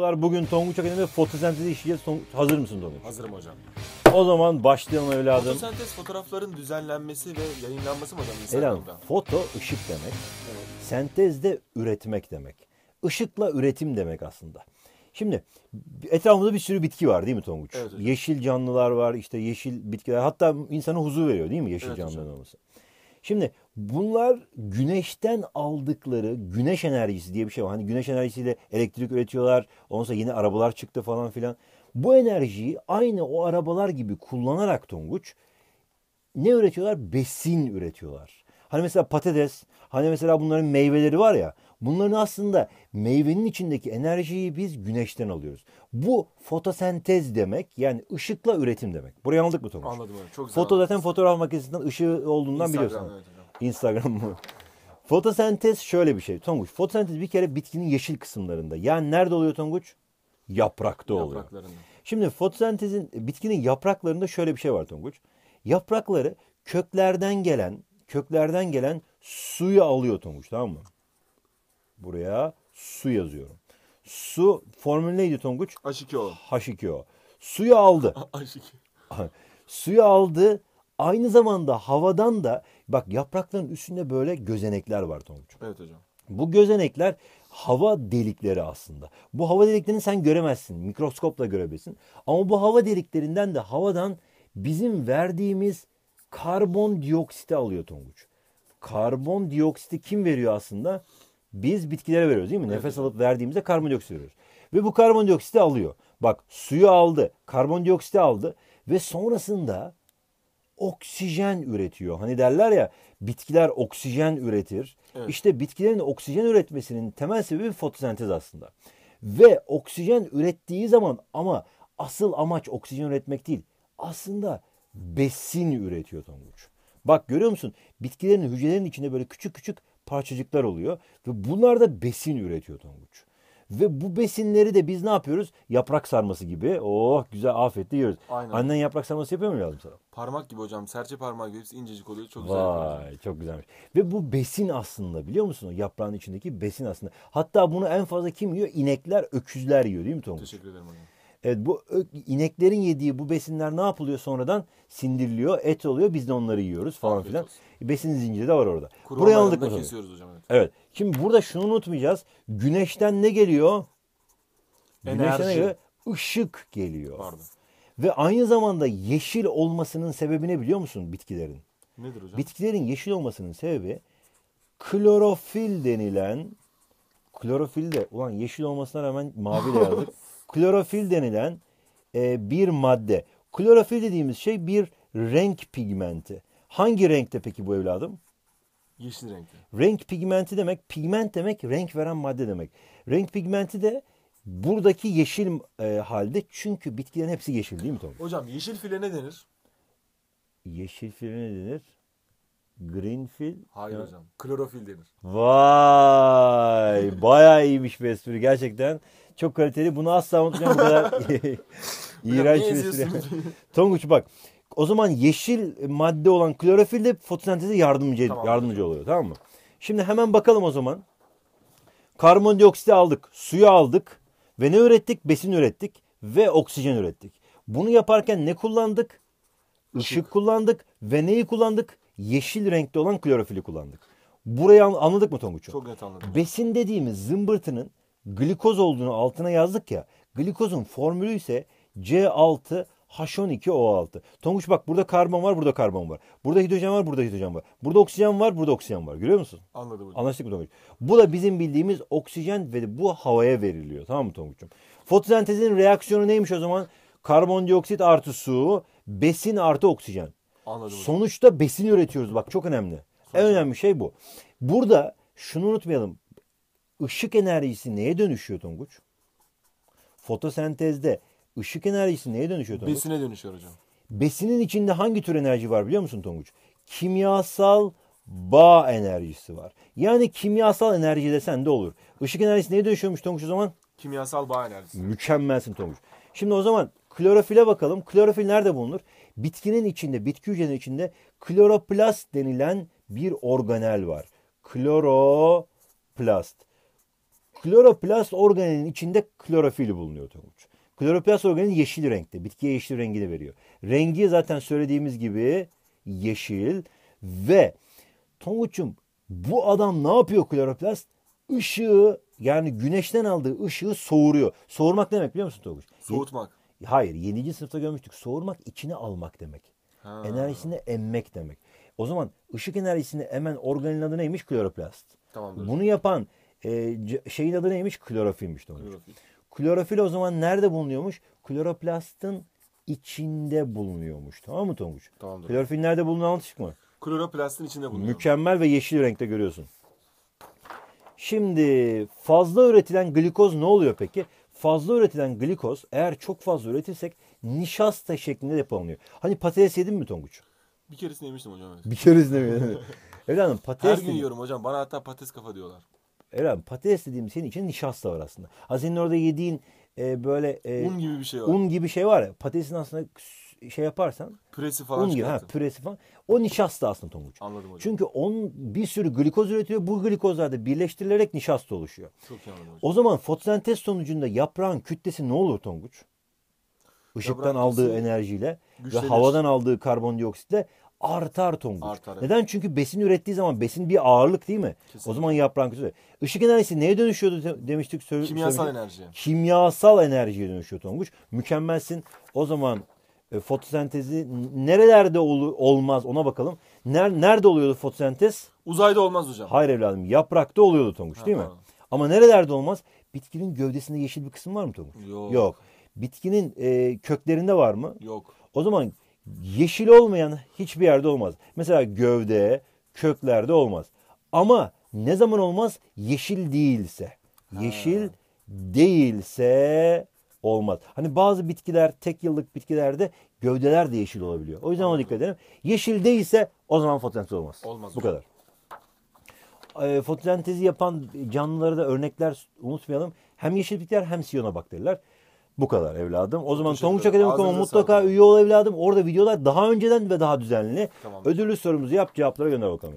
merhabalar. Bugün Tonguç Akademi'de fotosentezi işleyeceğiz. hazır mısın Tonguç? Hazırım hocam. O zaman başlayalım evladım. Fotosentez fotoğrafların düzenlenmesi ve yayınlanması mı hocam Evladım foto ışık demek. Evet. Sentez de üretmek demek. Işıkla üretim demek aslında. Şimdi etrafımızda bir sürü bitki var değil mi Tonguç? Evet hocam. Yeşil canlılar var işte yeşil bitkiler. Hatta insana huzur veriyor değil mi yeşil Evet hocam. canlıların olması. Şimdi bunlar güneşten aldıkları güneş enerjisi diye bir şey var. Hani güneş enerjisiyle elektrik üretiyorlar. Ondan sonra yeni arabalar çıktı falan filan. Bu enerjiyi aynı o arabalar gibi kullanarak Tonguç ne üretiyorlar? Besin üretiyorlar. Hani mesela patates, hani mesela bunların meyveleri var ya. Bunların aslında meyvenin içindeki enerjiyi biz güneşten alıyoruz. Bu fotosentez demek yani ışıkla üretim demek. Burayı anladık mı Tomuş? Anladım hocam. Çok güzel. Foto zaten fotoğraf makinesinden ışığı olduğundan Instagram, biliyorsun. Instagram mı? Fotosentez şöyle bir şey Tonguç. Fotosentez bir kere bitkinin yeşil kısımlarında. Yani nerede oluyor Tonguç? Yaprakta oluyor. Şimdi fotosentezin bitkinin yapraklarında şöyle bir şey var Tonguç. Yaprakları köklerden gelen köklerden gelen suyu alıyor Tonguç tamam mı? buraya su yazıyorum. Su formülü neydi Tonguç? H2O. H2O. Suyu aldı. H2. Suyu aldı. Aynı zamanda havadan da bak yaprakların üstünde böyle gözenekler var Tonguç. Evet hocam. Bu gözenekler hava delikleri aslında. Bu hava deliklerini sen göremezsin. Mikroskopla görebilirsin. Ama bu hava deliklerinden de havadan bizim verdiğimiz karbondioksiti alıyor Tonguç. Karbondioksiti kim veriyor aslında? biz bitkilere veriyoruz değil mi? Evet. Nefes alıp verdiğimizde karbondioksit veriyoruz. Ve bu karbondioksiti alıyor. Bak suyu aldı, karbondioksiti aldı ve sonrasında oksijen üretiyor. Hani derler ya bitkiler oksijen üretir. Evet. İşte bitkilerin oksijen üretmesinin temel sebebi fotosentez aslında. Ve oksijen ürettiği zaman ama asıl amaç oksijen üretmek değil. Aslında besin üretiyor Tonguç. Bak görüyor musun? Bitkilerin hücrelerinin içinde böyle küçük küçük parçacıklar oluyor. Ve bunlar da besin üretiyor tonguç. Ve bu besinleri de biz ne yapıyoruz? Yaprak sarması gibi. Oh güzel afiyetle yiyoruz. Aynen. Annen yaprak sarması yapıyor mu yavrum sana? Parmak gibi hocam. Serçe parmak gibi hepsi incecik oluyor. Çok güzel. Vay çok güzelmiş. Ve bu besin aslında biliyor musun? O yaprağın içindeki besin aslında. Hatta bunu en fazla kim yiyor? İnekler, öküzler yiyor değil mi Tonguç? Teşekkür ederim hocam. Evet bu ineklerin yediği bu besinler ne yapılıyor sonradan? Sindiriliyor, et oluyor. Biz de onları yiyoruz falan filan. Besin zinciri de var orada. Kuru Burayı anladık mı? Kesiyoruz hocam. Evet. evet. Şimdi burada şunu unutmayacağız. Güneşten ne geliyor? Enerji. Güneşten ne geliyor? Işık geliyor. Pardon. Ve aynı zamanda yeşil olmasının sebebini biliyor musun bitkilerin? Nedir hocam? Bitkilerin yeşil olmasının sebebi klorofil denilen klorofil de ulan yeşil olmasına rağmen mavi de yazdık. klorofil denilen e, bir madde. Klorofil dediğimiz şey bir renk pigmenti. Hangi renkte peki bu evladım? Yeşil renkte. Renk pigmenti demek, pigment demek renk veren madde demek. Renk pigmenti de buradaki yeşil e, halde çünkü bitkilerin hepsi yeşil değil mi Tom? Hocam yeşil file ne denir? Yeşil file ne denir? Greenfield. Hayır ya. hocam. Klorofil denir. Vay! Bayağı iyiymiş bir espri gerçekten. Çok kaliteli. Bunu asla unutmayacağım. Bu kadar iğrenç bir espri. Tonguç bak. O zaman yeşil madde olan klorofil de fotosenteze yardımcı tamam, yardımcı hocam. oluyor tamam mı? Şimdi hemen bakalım o zaman. Karbondioksiti aldık, suyu aldık ve ne ürettik? Besin ürettik ve oksijen ürettik. Bunu yaparken ne kullandık? Işık kullandık ve neyi kullandık? yeşil renkte olan klorofili kullandık. Burayı anladık mı Tonguç'um? Çok net anladım. Besin dediğimiz zımbırtının glikoz olduğunu altına yazdık ya. Glikozun formülü ise C6H12O6. Tonguç bak burada karbon var, burada karbon var. Burada hidrojen var, burada hidrojen var. Burada oksijen var, burada oksijen var. Görüyor musun? Anladım. Hocam. Anlaştık mı Tonguç? Bu da bizim bildiğimiz oksijen ve bu havaya veriliyor. Tamam mı Tonguç'um? Fotosentezin reaksiyonu neymiş o zaman? Karbondioksit artı su, besin artı oksijen. Anladım. Sonuçta besin üretiyoruz. Bak çok önemli. Sonuçta. En önemli şey bu. Burada şunu unutmayalım. Işık enerjisi neye dönüşüyor Tonguç? Fotosentezde ışık enerjisi neye dönüşüyor Tonguç? Besine dönüşüyor hocam. Besinin içinde hangi tür enerji var biliyor musun Tonguç? Kimyasal bağ enerjisi var. Yani kimyasal enerji desen de olur. Işık enerjisi neye dönüşüyormuş Tonguç o zaman? Kimyasal bağ enerjisi. Mükemmelsin Tonguç. Şimdi o zaman Klorofile bakalım. Klorofil nerede bulunur? Bitkinin içinde, bitki hücrenin içinde kloroplast denilen bir organel var. Kloroplast. Kloroplast organelin içinde klorofil bulunuyor Tonguç. Kloroplast organeli yeşil renkte. Bitkiye yeşil rengi de veriyor. Rengi zaten söylediğimiz gibi yeşil ve Tonguç'um bu adam ne yapıyor kloroplast? Işığı yani güneşten aldığı ışığı soğuruyor. Soğurmak ne demek biliyor musun Tonguç? Soğutmak. Hayır 7. sınıfta görmüştük. Soğurmak içine almak demek. Ha. Enerjisini emmek demek. O zaman ışık enerjisini emen organın adı neymiş? Kloroplast. Tamamdır. Bunu yapan e, şeyin adı neymiş? Klorofilmiş. Klorofil. Klorofil o zaman nerede bulunuyormuş? Kloroplastın içinde bulunuyormuş. Tamam mı Tonguç? Tamamdır. Klorofil nerede bulunuyor anlatışık mı? Kloroplastin içinde bulunuyor. Mükemmel ve yeşil renkte görüyorsun. Şimdi fazla üretilen glikoz ne oluyor peki? fazla üretilen glikoz eğer çok fazla üretirsek nişasta şeklinde depolanıyor. Hani patates yedin mi Tonguç? Bir keresini yemiştim hocam. Bir keresini yemiştim. hanım patates... Her gün yiyorum hocam. Bana hatta patates kafa diyorlar. Evet hanım patates dediğim senin için nişasta var aslında. Ha senin orada yediğin e, böyle... E, un gibi bir şey var. Un gibi şey var ya. Patatesin aslında şey yaparsan. Püresi falan un gibi, ha, püresi falan. O nişasta aslında Tonguç. Anladım hocam. Çünkü on bir sürü glikoz üretiyor. Bu glikozlar da birleştirilerek nişasta oluşuyor. Çok iyi anladım hocam. O zaman fotosentez sonucunda yaprağın kütlesi ne olur Tonguç? Işıktan Yaprak aldığı enerjiyle güçlenir. ve havadan aldığı karbondioksitle artar tonguç. Artar, evet. Neden? Çünkü besin ürettiği zaman besin bir ağırlık değil mi? Kesinlikle. O zaman yaprağın kütlesi. Işık enerjisi neye dönüşüyordu demiştik. Kimyasal söylemiştik. enerjiye. Kimyasal enerjiye dönüşüyor tonguç. Mükemmelsin. O zaman e, fotosentezi nerelerde ol, olmaz ona bakalım. Ner, nerede oluyordu fotosentez? Uzayda olmaz hocam. Hayır evladım yaprakta oluyordu Tonguç değil ha, mi? Ha. Ama nerelerde olmaz? Bitkinin gövdesinde yeşil bir kısım var mı Tonguç? Yok. Yok. Bitkinin e, köklerinde var mı? Yok. O zaman yeşil olmayan hiçbir yerde olmaz. Mesela gövde, köklerde olmaz. Ama ne zaman olmaz? Yeşil değilse. Ha. Yeşil değilse olmaz. Hani bazı bitkiler, tek yıllık bitkilerde gövdeler de yeşil olabiliyor. O yüzden ona dikkat edelim. Yeşil değilse o zaman fotosentez olmaz. Olmaz. Bu kadar. E, fotosentezi yapan canlılara da örnekler unutmayalım. Hem yeşil bitkiler hem siyona bakteriler. Bu kadar evladım. O zaman Tonguç Akademi mutlaka üye ol evladım. Orada videolar daha önceden ve daha düzenli. Tamam. Ödüllü sorumuzu yap cevaplara gönder bakalım.